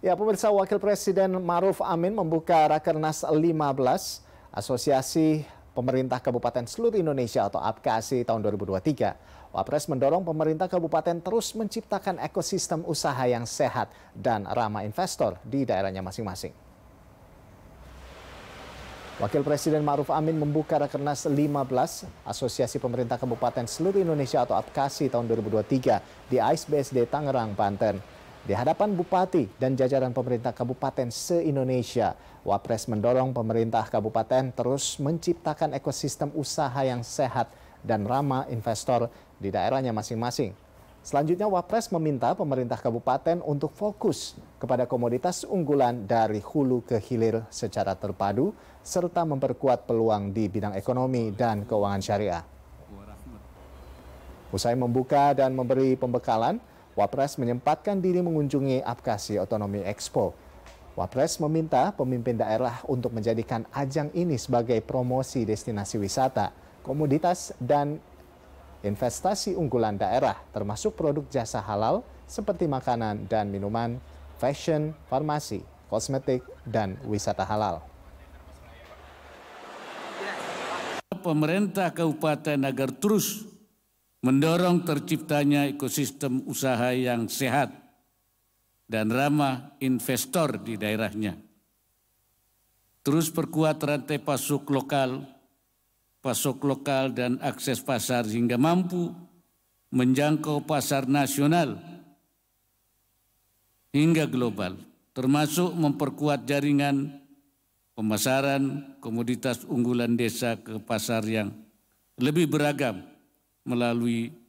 Ya, pemirsa Wakil Presiden Maruf Amin membuka Rakernas 15 Asosiasi Pemerintah Kabupaten Seluruh Indonesia atau APKASI tahun 2023. Wapres mendorong pemerintah kabupaten terus menciptakan ekosistem usaha yang sehat dan ramah investor di daerahnya masing-masing. Wakil Presiden Maruf Amin membuka Rakernas 15 Asosiasi Pemerintah Kabupaten Seluruh Indonesia atau APKASI tahun 2023 di AIS BSD Tangerang, Banten. Di hadapan Bupati dan jajaran pemerintah kabupaten se-Indonesia, Wapres mendorong pemerintah kabupaten terus menciptakan ekosistem usaha yang sehat dan ramah investor di daerahnya masing-masing. Selanjutnya Wapres meminta pemerintah kabupaten untuk fokus kepada komoditas unggulan dari hulu ke hilir secara terpadu serta memperkuat peluang di bidang ekonomi dan keuangan syariah. Usai membuka dan memberi pembekalan, Wapres menyempatkan diri mengunjungi Apkasi Otonomi Expo. Wapres meminta pemimpin daerah untuk menjadikan ajang ini sebagai promosi destinasi wisata, komoditas, dan investasi unggulan daerah, termasuk produk jasa halal seperti makanan dan minuman, fashion, farmasi, kosmetik, dan wisata halal. Pemerintah kabupaten agar terus mendorong terciptanya ekosistem usaha yang sehat dan ramah investor di daerahnya. Terus perkuat rantai pasok lokal, pasok lokal dan akses pasar hingga mampu menjangkau pasar nasional hingga global, termasuk memperkuat jaringan pemasaran komoditas unggulan desa ke pasar yang lebih beragam melalui